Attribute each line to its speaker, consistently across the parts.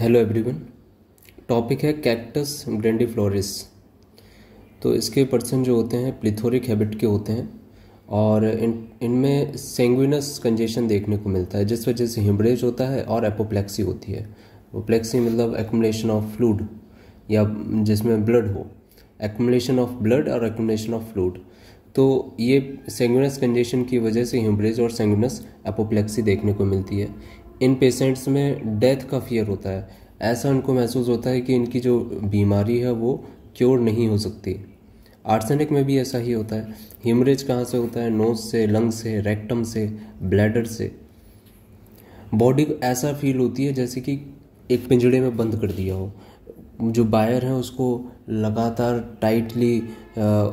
Speaker 1: hello everyone topic है cactus grandiflorus तो इसके पर्सन जो होते हैं प्लिथोरिक हैबिट के होते हैं और इन इनमें सेंगुइनस कंजेशन देखने को मिलता है जिस वजह से हिमरेज होता है और एपोप्लेक्सी होती है एपोप्लेक्सी मतलब एक्मुलेशन ऑफ फ्लूड या जिसमें ब्लड हो एक्मुलेशन ऑफ ब्लड और एकुमलेशन ऑफ फ्लूड तो ये सेंगुनस कंजेशन की वजह से हिमरेज और सेंगुनस एपोप्लेक्सी देखने को मिलती है इन पेशेंट्स में डेथ का फियर होता है ऐसा उनको महसूस होता है कि इनकी जो बीमारी है वो क्योर नहीं हो सकती आर्सेनिक में भी ऐसा ही होता है हिमरेज कहाँ से होता है नोज से लंग से रेक्टम से ब्लैडर से बॉडी को ऐसा फील होती है जैसे कि एक पिंजड़े में बंद कर दिया हो जो बायर है उसको लगातार टाइटली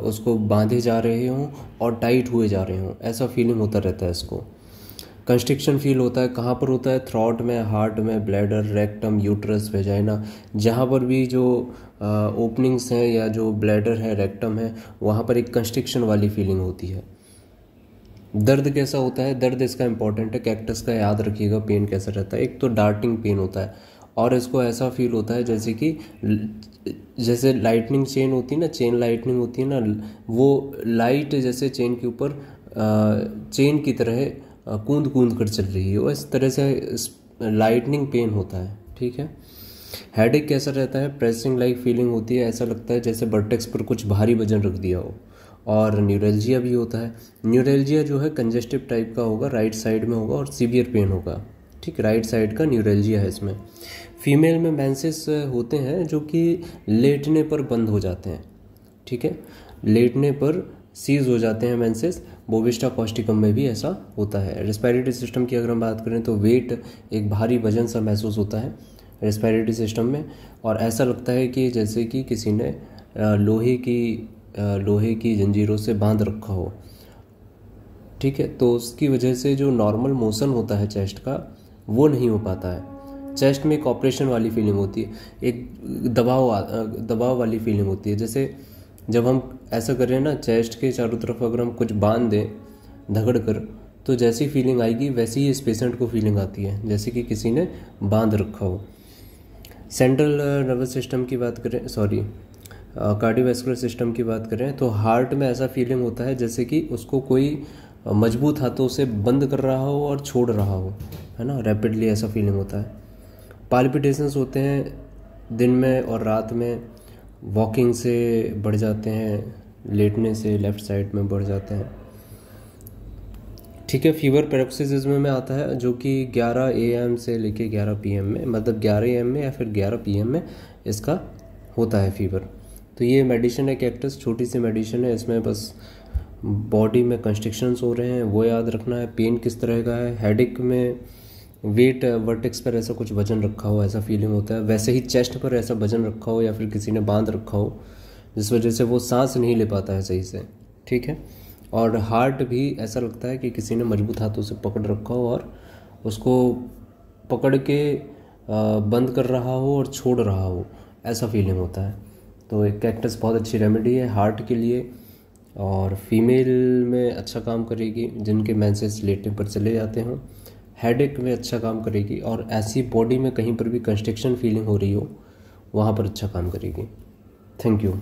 Speaker 1: उसको बांधे जा रहे हों और टाइट हुए जा रहे हों ऐसा फीलिंग होता रहता है इसको कंस्ट्रिक्शन फील होता है कहाँ पर होता है थ्रॉट में हार्ट में ब्लैडर रेक्टम यूट्रस वेजाइना जहाँ पर भी जो ओपनिंग्स हैं या जो ब्लैडर है रेक्टम है वहाँ पर एक कंस्ट्रिक्शन वाली फीलिंग होती है दर्द कैसा होता है दर्द इसका इंपॉर्टेंट है कैक्टस का याद रखिएगा पेन कैसा रहता है एक तो डार्टिंग पेन होता है और इसको ऐसा फील होता है जैसे कि जैसे लाइटनिंग चेन होती है ना चेन लाइटनिंग होती है ना वो लाइट जैसे चेन के ऊपर चेन की तरह कूद कूद कर चल रही है और इस तरह से लाइटनिंग पेन होता है ठीक है एक कैसा रहता है प्रेसिंग लाइक फीलिंग होती है ऐसा लगता है जैसे बर्टेक्स पर कुछ भारी वजन रख दिया हो और न्यूरलजिया भी होता है न्यूरलजिया जो है कंजेस्टिव टाइप का होगा राइट साइड में होगा और सीवियर पेन होगा ठीक राइट साइड का न्यूरलजिया है इसमें फीमेल में मैंसेस होते हैं जो कि लेटने पर बंद हो जाते हैं ठीक है लेटने पर सीज हो जाते हैं मैंसेस बोबिस्टा कॉस्टिकम में भी ऐसा होता है रेस्पायरेटरी सिस्टम की अगर हम बात करें तो वेट एक भारी वजन सा महसूस होता है रेस्पायरेटरी सिस्टम में और ऐसा लगता है कि जैसे कि किसी ने लोहे की लोहे की जंजीरों से बांध रखा हो ठीक है तो उसकी वजह से जो नॉर्मल मोशन होता है चेस्ट का वो नहीं हो पाता है चेस्ट में एक ऑपरेशन वाली फीलिंग होती है एक दबाव दबाव वाली फीलिंग होती है जैसे जब हम ऐसा करें ना चेस्ट के चारों तरफ अगर हम कुछ बांध दें धगड़ कर तो जैसी फीलिंग आएगी वैसी ही इस पेशेंट को फीलिंग आती है जैसे कि किसी ने बांध रखा हो सेंट्रल नर्वस सिस्टम की बात करें सॉरी कार्डियोवैस्कुलर सिस्टम की बात करें तो हार्ट में ऐसा फीलिंग होता है जैसे कि उसको कोई uh, मजबूत हाथों से बंद कर रहा हो और छोड़ रहा हो है ना रैपिडली ऐसा फीलिंग होता है पाल्पिटेशंस होते हैं दिन में और रात में वॉकिंग से बढ़ जाते हैं लेटने से लेफ़्ट साइड में बढ़ जाते हैं ठीक है फीवर पेरोक्सिज्म में आता है जो कि 11 एम से लेके 11 पीएम में मतलब 11 एम में या फिर 11 पीएम में इसका होता है फीवर तो ये मेडिसिन है कैक्टस छोटी सी मेडिसिन है इसमें बस बॉडी में कंस्ट्रिक्शंस हो रहे हैं वो याद रखना है पेन किस तरह का है हेडिक में वेट वर्टेक्स uh, पर ऐसा कुछ वजन रखा हो ऐसा फीलिंग होता है वैसे ही चेस्ट पर ऐसा वजन रखा हो या फिर किसी ने बांध रखा हो जिस वजह से वो सांस नहीं ले पाता है सही से ठीक है और हार्ट भी ऐसा लगता है कि किसी ने मजबूत हाथों से पकड़ रखा हो और उसको पकड़ के बंद कर रहा हो और छोड़ रहा हो ऐसा फीलिंग होता है तो एक कैक्टस बहुत अच्छी रेमेडी है हार्ट के लिए और फीमेल में अच्छा काम करेगी जिनके मैंसेस लेटने पर चले जाते हों हेडेक में अच्छा काम करेगी और ऐसी बॉडी में कहीं पर भी कंस्ट्रक्शन फीलिंग हो रही हो वहाँ पर अच्छा काम करेगी थैंक यू